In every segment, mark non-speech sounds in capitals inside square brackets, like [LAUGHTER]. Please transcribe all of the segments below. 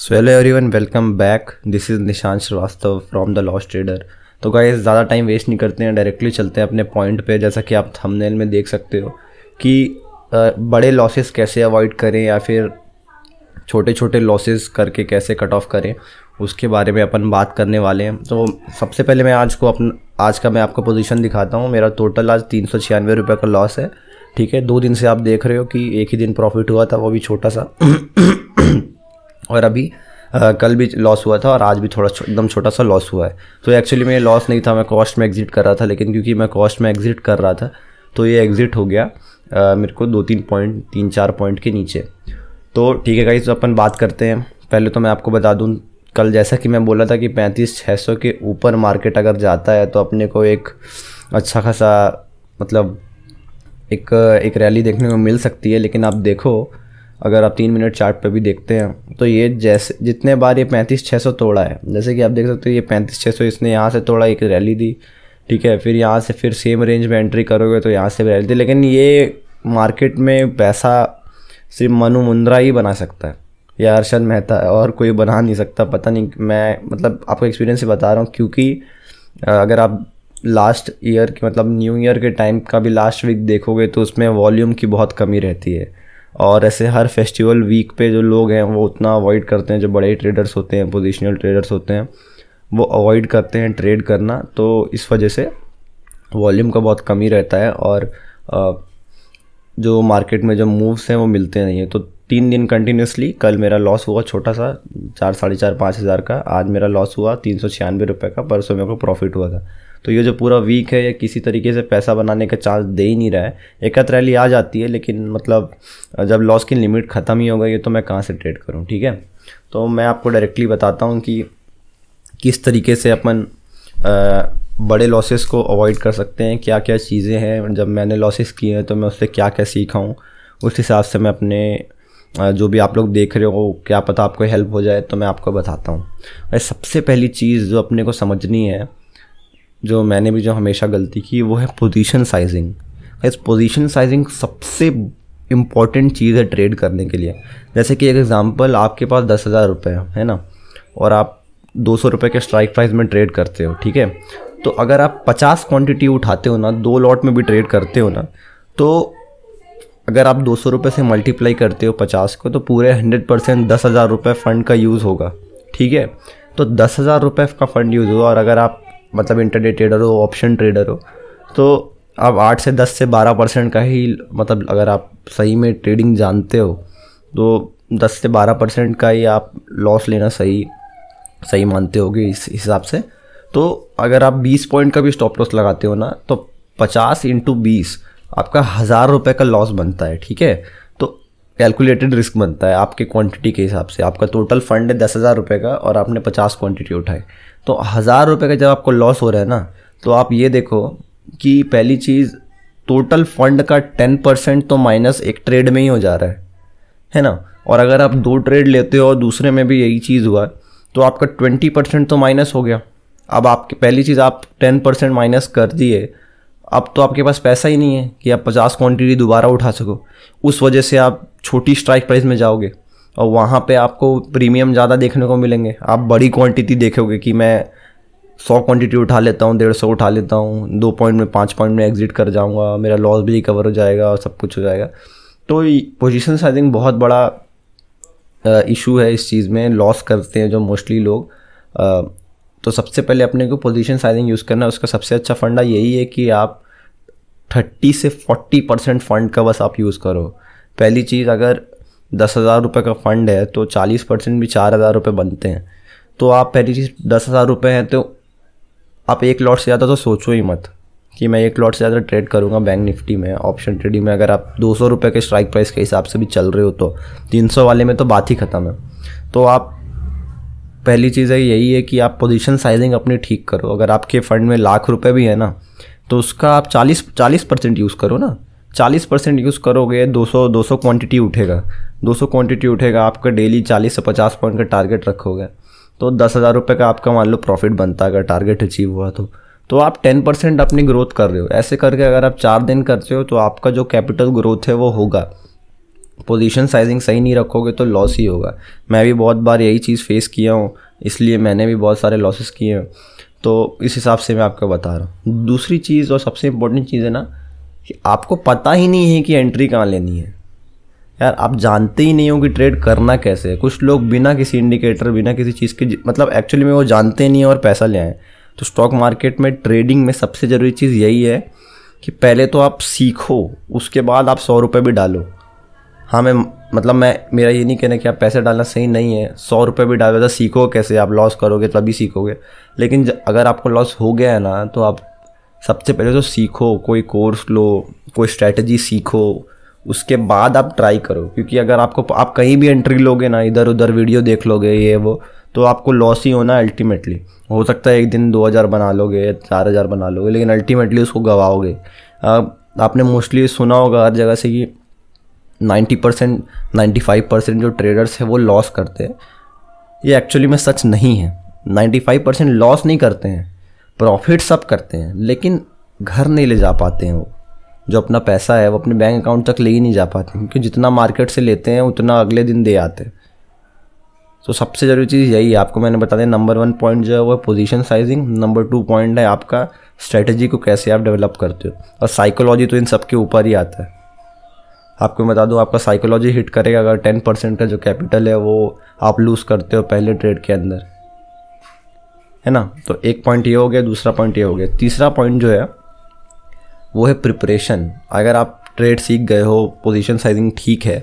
so hello one welcome back this is Nishant Shrivastava from the loss trader तो guys ज़्यादा time waste नहीं करते हैं डायरेक्टली चलते हैं अपने पॉइंट पे जैसा कि आप थंबनेल में देख सकते हो कि बड़े लॉसेस कैसे अवॉइड करें या फिर छोटे छोटे लॉसेस करके कैसे कट ऑफ करें उसके बारे में अपन बात करने वाले हैं तो सबसे पहले मैं आज को अपन आज का मैं आपको पोजीशन दिखाता हूँ मेरा टोटल आज तीन सौ छियानवे रुपये का लॉस है ठीक है दो दिन से आप देख रहे हो कि एक ही दिन प्रॉफिट हुआ था वो भी छोटा सा और अभी आ, कल भी लॉस हुआ था और आज भी थोड़ा एकदम छोटा सा लॉस हुआ है तो एक्चुअली मैं लॉस नहीं था मैं कॉस्ट में एग्ज़िट कर रहा था लेकिन क्योंकि मैं कॉस्ट में एग्ज़िट कर रहा था तो ये एग्ज़िट हो गया आ, मेरे को दो तीन पॉइंट तीन चार पॉइंट के नीचे तो ठीक है गाइस तो अपन बात करते हैं पहले तो मैं आपको बता दूँ कल जैसा कि मैं बोला था कि पैंतीस छः सौ के ऊपर मार्केट अगर जाता है तो अपने को एक अच्छा खासा मतलब एक एक रैली देखने को मिल सकती है लेकिन आप देखो अगर आप तीन मिनट चार्ट पे भी देखते हैं तो ये जैसे जितने बार ये पैंतीस छः सौ तोड़ा है जैसे कि आप देख सकते हो ये पैंतीस छः सौ इसने यहाँ से तोड़ा एक रैली दी ठीक है फिर यहाँ से फिर सेम रेंज में एंट्री करोगे तो यहाँ से भी रैली दी लेकिन ये मार्केट में पैसा सिर्फ मनु मुंद्रा ही बना सकता है या हर्षद मेहता और कोई बना नहीं सकता पता नहीं मैं मतलब आपको एक्सपीरियंस ही बता रहा हूँ क्योंकि अगर आप लास्ट मतलब ईयर के मतलब न्यू ईयर के टाइम का भी लास्ट वीक देखोगे तो उसमें वॉल्यूम की बहुत कमी रहती है और ऐसे हर फेस्टिवल वीक पे जो लोग हैं वो उतना अवॉइड करते हैं जो बड़े ट्रेडर्स होते हैं पोजिशनल ट्रेडर्स होते हैं वो अवॉइड करते हैं ट्रेड करना तो इस वजह से वॉल्यूम का बहुत कमी रहता है और जो मार्केट में जो मूव्स हैं वो मिलते नहीं हैं तो तीन दिन कंटिन्यूसली कल मेरा लॉस हुआ छोटा सा चार साढ़े चार पाँच हज़ार का आज मेरा लॉस हुआ तीन सौ छियानवे रुपये का परसों मेरे को प्रॉफिट हुआ था तो ये जो पूरा वीक है ये किसी तरीके से पैसा बनाने का चांस दे ही नहीं रहा है एकत्र रैली आ जाती है लेकिन मतलब जब लॉस की लिमिट ख़त्म ही हो गई तो मैं कहाँ से ट्रेड करूँ ठीक है तो मैं आपको डायरेक्टली बताता हूँ कि किस तरीके से अपन बड़े लॉसेस को अवॉइड कर सकते हैं क्या क्या चीज़ें हैं जब मैंने लॉसेस किए हैं तो मैं उससे क्या क्या सीखा हूँ उस हिसाब से मैं अपने जो भी आप लोग देख रहे हो क्या पता आपको हेल्प हो जाए तो मैं आपको बताता हूँ सबसे पहली चीज़ जो अपने को समझनी है जो मैंने भी जो हमेशा गलती की वो है पोजीशन साइजिंग इस पोजीशन साइजिंग सबसे इम्पॉर्टेंट चीज़ है ट्रेड करने के लिए जैसे कि एक एग्ज़ाम्पल आपके पास दस हज़ार रुपये है ना और आप दो सौ रुपये के स्ट्राइक प्राइस में ट्रेड करते हो ठीक है तो अगर आप पचास क्वांटिटी उठाते हो ना दो लॉट में भी ट्रेड करते हो ना तो अगर आप दो सौ रुपये से मल्टीप्लाई करते हो पचास को तो पूरे हंड्रेड परसेंट दस हज़ार रुपये फ़ंड का यूज़ होगा ठीक है तो दस हज़ार रुपये का फ़ंड यूज़ होगा और अगर आप मतलब इंटरडे ट्रेडर हो ऑप्शन ट्रेडर हो तो आप आठ से दस से बारह परसेंट का ही मतलब अगर आप सही में ट्रेडिंग जानते हो तो दस से बारह परसेंट का ही आप लॉस लेना सही सही मानते होगे इस हिसाब से तो अगर आप बीस पॉइंट का भी स्टॉप लॉस लगाते हो ना तो पचास इंटू बीस आपका हज़ार रुपये का लॉस बनता है ठीक है तो कैलकुलेटेड रिस्क बनता है आपके क्वांटिटी के हिसाब से आपका टोटल फंड है दस हज़ार रुपये का और आपने पचास क्वांटिटी उठाई तो हज़ार रुपये का जब आपको लॉस हो रहा है ना तो आप ये देखो कि पहली चीज़ टोटल फंड का टेन परसेंट तो माइनस एक ट्रेड में ही हो जा रहा है है ना और अगर आप दो ट्रेड लेते हो और दूसरे में भी यही चीज़ हुआ तो आपका ट्वेंटी परसेंट तो माइनस हो गया अब आपके पहली चीज़ आप टेन परसेंट माइनस कर दिए अब तो आपके पास पैसा ही नहीं है कि आप पचास क्वांटिटी दोबारा उठा सको उस वजह से आप छोटी स्ट्राइक प्राइस में जाओगे और वहाँ पे आपको प्रीमियम ज़्यादा देखने को मिलेंगे आप बड़ी क्वांटिटी देखोगे कि मैं सौ क्वांटिटी उठा लेता हूँ डेढ़ सौ उठा लेता हूँ दो पॉइंट में पाँच पॉइंट में एग्जिट कर जाऊँगा मेरा लॉस भी रिकवर हो जाएगा और सब कुछ हो जाएगा तो पोजिशन साइजिंग बहुत बड़ा इशू है इस चीज़ में लॉस करते हैं जो मोस्टली लोग आ, तो सबसे पहले अपने को पोजिशन साइजिंग यूज़ करना है उसका सबसे अच्छा फंडा यही है कि आप थर्टी से फोर्टी परसेंट फंड का बस आप यूज़ करो पहली चीज़ अगर दस हज़ार रुपये का फ़ंड है तो चालीस परसेंट भी चार हज़ार रुपये बनते हैं तो आप पहली चीज़ दस हज़ार रुपये हैं तो आप एक लॉट से ज़्यादा तो सोचो ही मत कि मैं एक लॉट से ज़्यादा ट्रेड करूँगा बैंक निफ्टी में ऑप्शन ट्रेडिंग में अगर आप दो सौ रुपये के स्ट्राइक प्राइस के हिसाब से भी चल रहे हो तो तीन सौ वाले में तो बात ही ख़त्म है तो आप पहली चीज़ है यही है कि आप पोजीशन साइजिंग अपनी ठीक करो अगर आपके फ़ंड में लाख रुपए भी है ना तो उसका आप चालीस चालीस परसेंट यूज़ करो ना चालीस परसेंट यूज़ करोगे दो सौ दो सौ क्वान्टिटी उठेगा दो सौ क्वान्टिटी उठेगा आपका डेली चालीस से पचास पॉइंट का टारगेट रखोगे तो दस हज़ार रुपये का आपका मान लो प्रॉफिट बनता अगर टारगेट अचीव हुआ तो तो आप टेन परसेंट अपनी ग्रोथ कर रहे हो ऐसे करके अगर आप चार दिन करते हो तो आपका जो कैपिटल ग्रोथ है वो होगा पोजीशन साइजिंग सही नहीं रखोगे तो लॉस ही होगा मैं भी बहुत बार यही चीज़ फेस किया हूँ इसलिए मैंने भी बहुत सारे लॉसेस किए हैं तो इस हिसाब से मैं आपको बता रहा हूँ दूसरी चीज़ और सबसे इम्पोर्टेंट चीज़ है ना कि आपको पता ही नहीं है कि एंट्री कहाँ लेनी है यार आप जानते ही नहीं हो कि ट्रेड करना कैसे है कुछ लोग बिना किसी इंडिकेटर बिना किसी चीज़ के मतलब एक्चुअली में वो जानते नहीं हैं और पैसा ले आए तो स्टॉक मार्केट में ट्रेडिंग में सबसे ज़रूरी चीज़ यही है कि पहले तो आप सीखो उसके बाद आप सौ रुपये भी डालो हाँ मैं मतलब मैं मेरा ये नहीं कहना कि आप पैसे डालना सही नहीं है सौ रुपये भी डालो तो सीखो कैसे आप लॉस करोगे तभी सीखोगे लेकिन अगर आपको लॉस हो गया है ना तो आप सबसे पहले तो सीखो कोई कोर्स लो कोई स्ट्रैटेजी सीखो उसके बाद आप ट्राई करो क्योंकि अगर आपको आप कहीं भी एंट्री लोगे ना इधर उधर वीडियो देख लोगे ये वो तो आपको लॉस ही होना अल्टीमेटली हो सकता है एक दिन दो हज़ार बना लोगे चार हज़ार बना लोगे लेकिन अल्टीमेटली उसको गवाओगे आपने मोस्टली सुना होगा हर जगह से कि ninety percent ninety five percent जो ट्रेडर्स हैं वो लॉस करते हैं ये एक्चुअली में सच नहीं है नाइन्टी फाइव परसेंट लॉस नहीं करते हैं प्रॉफिट सब करते हैं लेकिन घर नहीं ले जा पाते हैं वो जो अपना पैसा है वो अपने बैंक अकाउंट तक ले ही नहीं जा पाते क्योंकि जितना मार्केट से लेते हैं उतना अगले दिन दे आते हैं तो सबसे ज़रूरी चीज़ यही है आपको मैंने बता दिया नंबर वन पॉइंट जो है वो position sizing number two point है आपका स्ट्रेटजी को कैसे आप डेवलप करते हो और साइकोलॉजी तो इन सब के ऊपर ही आता है आपको मैं बता दूँ आपका साइकोलॉजी हिट करेगा अगर टेन परसेंट का जो कैपिटल है वो आप लूज़ करते हो पहले ट्रेड के अंदर है ना तो एक पॉइंट ये हो गया दूसरा पॉइंट ये हो गया तीसरा पॉइंट जो है वो है प्रिपरेशन अगर आप ट्रेड सीख गए हो पोजीशन साइजिंग ठीक है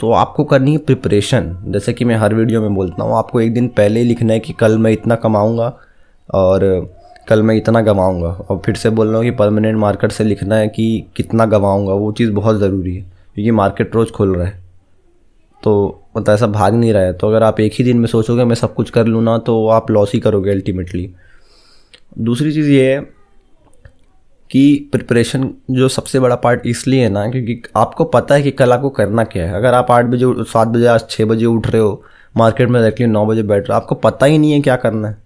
तो आपको करनी है प्रिपरेशन जैसे कि मैं हर वीडियो में बोलता हूँ आपको एक दिन पहले ही लिखना है कि कल मैं इतना कमाऊँगा और कल मैं इतना गंवाऊँगा और फिर से बोल रहा हूँ कि परमानेंट मार्केट से लिखना है कि कितना गंवाऊँगा वो चीज़ बहुत ज़रूरी है क्योंकि मार्केट रोज़ खुल रहा है तो मतलब ऐसा भाग नहीं रहा है तो अगर आप एक ही दिन में सोचोगे मैं सब कुछ कर लूँ ना तो आप लॉस ही करोगे अल्टीमेटली दूसरी चीज़ ये है कि प्रिपरेशन जो सबसे बड़ा पार्ट इसलिए है ना क्योंकि आपको पता है कि कल आपको करना क्या है अगर आप आठ बजे सात बजे आज छः बजे उठ रहे हो मार्केट में डायरेक्टली नौ बजे बैठ रहे हो आपको पता ही नहीं है क्या करना है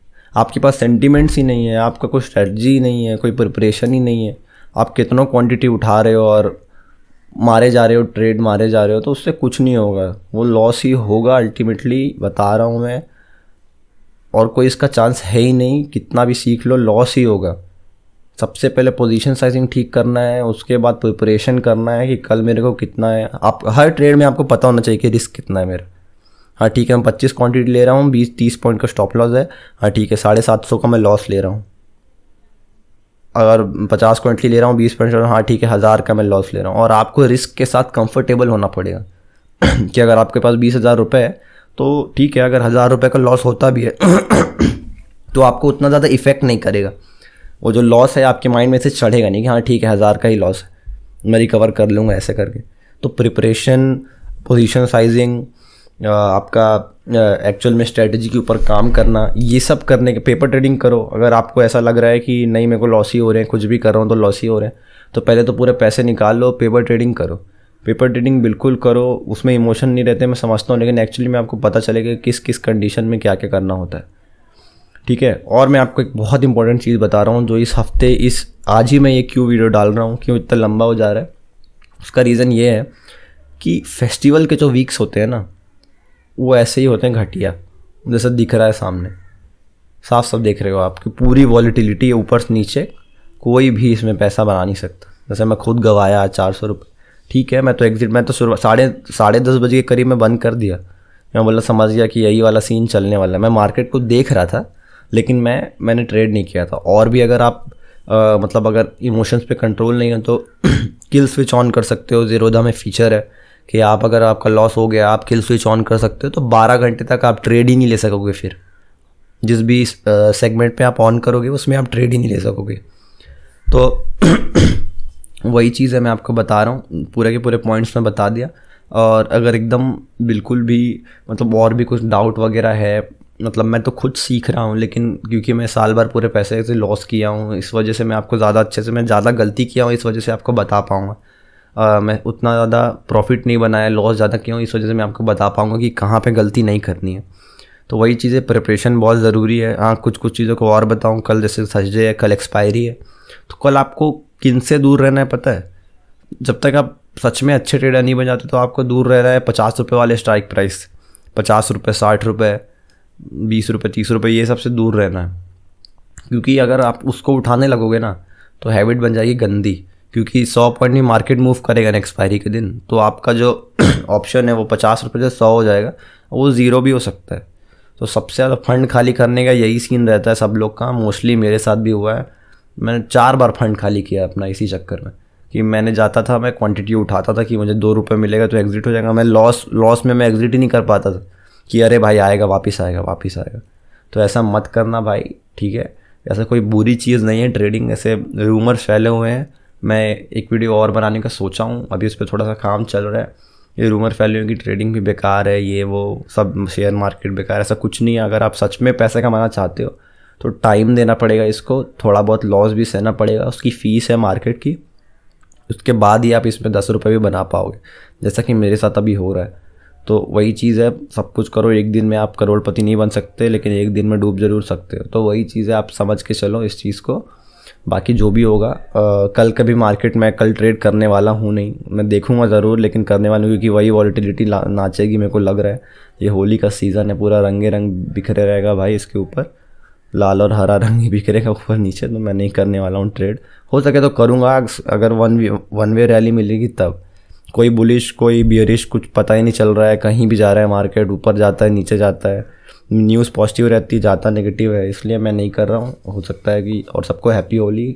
आपके पास सेंटिमेंट्स ही नहीं है आपका कोई स्ट्रेटजी ही नहीं है कोई प्रिपरेशन ही नहीं है आप कितना क्वांटिटी उठा रहे हो और मारे जा रहे हो ट्रेड मारे जा रहे हो तो उससे कुछ नहीं होगा वो लॉस ही होगा अल्टीमेटली बता रहा हूँ मैं और कोई इसका चांस है ही नहीं कितना भी सीख लो लॉस ही होगा सबसे पहले पोजीशन साइजिंग ठीक करना है उसके बाद प्रिपरेशन करना है कि कल मेरे को कितना है आप हर ट्रेड में आपको पता होना चाहिए कि रिस्क कितना है मेरा हाँ ठीक है मैं पच्चीस क्वांटिटी ले रहा हूँ बीस तीस पॉइंट का स्टॉप लॉस है हाँ ठीक है साढ़े सात सौ का मैं लॉस ले रहा हूँ अगर पचास क्वांटिटी ले रहा हूँ बीस पॉइंट हाँ ठीक है हज़ार का मैं लॉस ले रहा हूँ और आपको रिस्क के साथ कंफर्टेबल होना पड़ेगा [CLEARS THROAT] कि अगर आपके पास बीस हज़ार रुपये है तो ठीक है अगर हज़ार रुपये का लॉस होता भी है [CLEARS THROAT] तो आपको उतना ज़्यादा इफेक्ट नहीं करेगा वो जो लॉस है आपके माइंड में से चढ़ेगा नहीं कि हाँ ठीक है हज़ार का ही लॉस है मैं रिकवर कर लूँगा ऐसे करके तो प्रिपरेशन पोजिशन साइजिंग आपका एक्चुअल में स्ट्रेटजी के ऊपर काम करना ये सब करने के पेपर ट्रेडिंग करो अगर आपको ऐसा लग रहा है कि नहीं मेरे को लॉस ही हो रहे हैं कुछ भी कर रहा हूँ तो लॉस ही हो रहे हैं तो पहले तो पूरे पैसे निकाल लो पेपर ट्रेडिंग करो पेपर ट्रेडिंग बिल्कुल करो उसमें इमोशन नहीं रहते मैं समझता हूँ लेकिन एक्चुअली मैं आपको पता चलेगा कि किस किस कंडीशन में क्या क्या करना होता है ठीक है और मैं आपको एक बहुत इंपॉर्टेंट चीज़ बता रहा हूँ जो इस हफ्ते इस आज ही मैं ये क्यों वीडियो डाल रहा हूँ क्यों इतना लंबा हो जा रहा है उसका रीज़न ये है कि फेस्टिवल के जो वीक्स होते हैं ना वो ऐसे ही होते हैं घटिया जैसा दिख रहा है सामने साफ साफ देख रहे हो आपकी पूरी वॉलीटिलिटी है ऊपर से नीचे कोई भी इसमें पैसा बना नहीं सकता जैसे मैं खुद गवाया चार सौ रुपये ठीक है मैं तो एग्जिट मैं तो शुरू साढ़े साढ़े दस बजे के करीब मैं बंद कर दिया मैं बोला समझ गया कि यही वाला सीन चलने वाला है मैं मार्केट को देख रहा था लेकिन मैं मैंने ट्रेड नहीं किया था और भी अगर आप आ, मतलब अगर इमोशंस पे कंट्रोल नहीं हो तो किल स्विच ऑन कर सकते हो जीरोधा में फीचर है कि आप अगर आपका लॉस हो गया आप किल स्विच ऑन कर सकते हो तो 12 घंटे तक आप ट्रेड ही नहीं ले सकोगे फिर जिस भी सेगमेंट में आप ऑन करोगे उसमें आप ट्रेड ही नहीं ले सकोगे तो [CLEARS THROAT] वही चीज़ है मैं आपको बता रहा हूँ पूरे के पूरे पॉइंट्स में बता दिया और अगर एकदम बिल्कुल भी मतलब और भी कुछ डाउट वगैरह है मतलब मैं तो खुद सीख रहा हूँ लेकिन क्योंकि मैं साल भर पूरे पैसे से लॉस किया हूँ इस वजह से मैं आपको ज़्यादा अच्छे से मैं ज़्यादा गलती किया हूँ इस वजह से आपको बता पाऊँगा मैं उतना ज़्यादा प्रॉफिट नहीं बनाया लॉस ज़्यादा किया हूँ इस वजह से मैं आपको बता पाऊँगा कि कहाँ पर गलती नहीं करनी है तो वही चीज़ें प्रिपरेशन बहुत ज़रूरी है हाँ कुछ कुछ चीज़ों को और बताऊँ कल जैसे सजे है कल एक्सपायरी है तो कल आपको किन से दूर रहना है पता है जब तक आप सच में अच्छे ट्रेडर नहीं बन जाते तो आपको दूर रह रहा है पचास रुपये वाले स्ट्राइक प्राइस पचास रुपये साठ रुपये बीस रुपये तीस रुपये ये सबसे दूर रहना है क्योंकि अगर आप उसको उठाने लगोगे ना तो हैबिट बन जाएगी गंदी क्योंकि सौ पॉइंट ही मार्केट मूव करेगा ना एक्सपायरी के दिन तो आपका जो ऑप्शन [CLEARS THROAT] है वो पचास रुपये से सौ हो जाएगा वो ज़ीरो भी हो सकता है तो सबसे ज़्यादा फंड खाली करने का यही सीन रहता है सब लोग का मोस्टली मेरे साथ भी हुआ है मैंने चार बार फंड खाली किया अपना इसी चक्कर में कि मैंने जाता था मैं क्वांटिटी उठाता था कि मुझे दो रुपये मिलेगा तो एग्ज़िट हो जाएगा मैं लॉस लॉस में मैं एग्ज़िट ही नहीं कर पाता था कि अरे भाई आएगा वापस आएगा वापस आएगा तो ऐसा मत करना भाई ठीक है ऐसा कोई बुरी चीज़ नहीं है ट्रेडिंग ऐसे रूमर्स फैले हुए हैं मैं एक वीडियो और बनाने का सोचा हूँ अभी उस पर थोड़ा सा काम चल रहा है ये रूमर फैले हुए कि ट्रेडिंग भी बेकार है ये वो सब शेयर मार्केट बेकार है ऐसा कुछ नहीं है अगर आप सच में पैसे कमाना चाहते हो तो टाइम देना पड़ेगा इसको थोड़ा बहुत लॉस भी सहना पड़ेगा उसकी फ़ीस है मार्केट की उसके बाद ही आप इसमें दस रुपये भी बना पाओगे जैसा कि मेरे साथ अभी हो रहा है तो वही चीज़ है सब कुछ करो एक दिन में आप करोड़पति नहीं बन सकते लेकिन एक दिन में डूब जरूर सकते हो तो वही चीज़ है आप समझ के चलो इस चीज़ को बाकी जो भी होगा आ, कल कभी मार्केट में कल ट्रेड करने वाला हूँ नहीं मैं देखूँगा ज़रूर लेकिन करने वाला हूँ क्योंकि वही वॉलिटिलिटी नाचेगी मेरे को लग रहा है ये होली का सीज़न है पूरा रंगे रंग बिखरे रहेगा भाई इसके ऊपर लाल और हरा रंग ही बिखरेगा ऊपर नीचे तो मैं नहीं करने वाला हूँ ट्रेड हो सके तो करूँगा अगर one way one way rally मिलेगी तब कोई बुलिश कोई बियरिश कुछ पता ही नहीं चल रहा है कहीं भी जा रहा है मार्केट ऊपर जाता है नीचे जाता है न्यूज़ पॉजिटिव रहती जाता नेगेटिव है इसलिए मैं नहीं कर रहा हूँ हो सकता है कि और सबको हैप्पी होली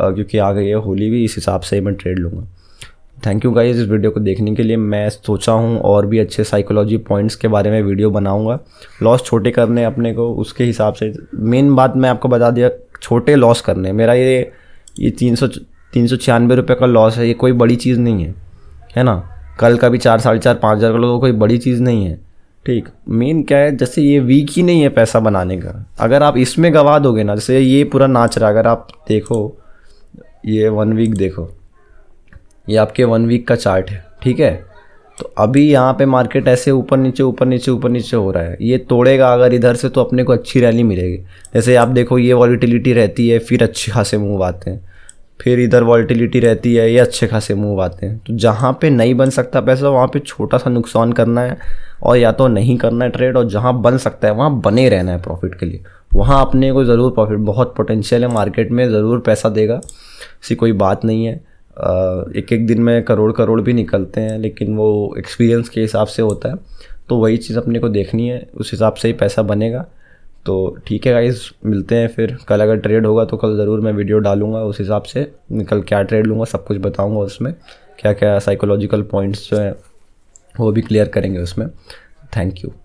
क्योंकि आ गई है होली भी इस हिसाब से मैं ट्रेड लूँगा थैंक यू गाइज इस वीडियो को देखने के लिए मैं सोचा हूँ और भी अच्छे साइकोलॉजी पॉइंट्स के बारे में वीडियो बनाऊँगा लॉस छोटे करने अपने को उसके हिसाब से मेन बात मैं आपको बता दिया छोटे लॉस करने मेरा ये ये तीन सौ तीन सौ छियानवे रुपये का लॉस है ये कोई बड़ी चीज़ नहीं है है ना कल का भी चार साढ़े चार पाँच हज़ार करो तो कोई बड़ी चीज़ नहीं है ठीक मेन क्या है जैसे ये वीक ही नहीं है पैसा बनाने का अगर आप इसमें गवा दोगे ना जैसे ये पूरा नाच रहा है अगर आप देखो ये वन वीक देखो ये आपके वन वीक का चार्ट है ठीक है तो अभी यहाँ पे मार्केट ऐसे ऊपर नीचे ऊपर नीचे ऊपर नीचे हो रहा है ये तोड़ेगा अगर इधर से तो अपने को अच्छी रैली मिलेगी जैसे आप देखो ये वॉलीटिलिटी रहती है फिर अच्छे खासे मूव आते हैं फिर इधर वॉल्टिलिटी रहती है ये अच्छे खासे मूव आते हैं तो जहाँ पे नहीं बन सकता पैसा वहाँ पे छोटा सा नुकसान करना है और या तो नहीं करना है ट्रेड और जहाँ बन सकता है वहाँ बने रहना है प्रॉफिट के लिए वहाँ अपने को ज़रूर प्रॉफिट बहुत पोटेंशियल है मार्केट में ज़रूर पैसा देगा ऐसी कोई बात नहीं है एक एक दिन में करोड़ करोड़ भी निकलते हैं लेकिन वो एक्सपीरियंस के हिसाब से होता है तो वही चीज़ अपने को देखनी है उस हिसाब से ही पैसा बनेगा तो ठीक है गाइज मिलते हैं फिर कल अगर ट्रेड होगा तो कल ज़रूर मैं वीडियो डालूंगा उस हिसाब से कल क्या ट्रेड लूँगा सब कुछ बताऊँगा उसमें क्या क्या साइकोलॉजिकल पॉइंट्स जो हैं वो भी क्लियर करेंगे उसमें थैंक यू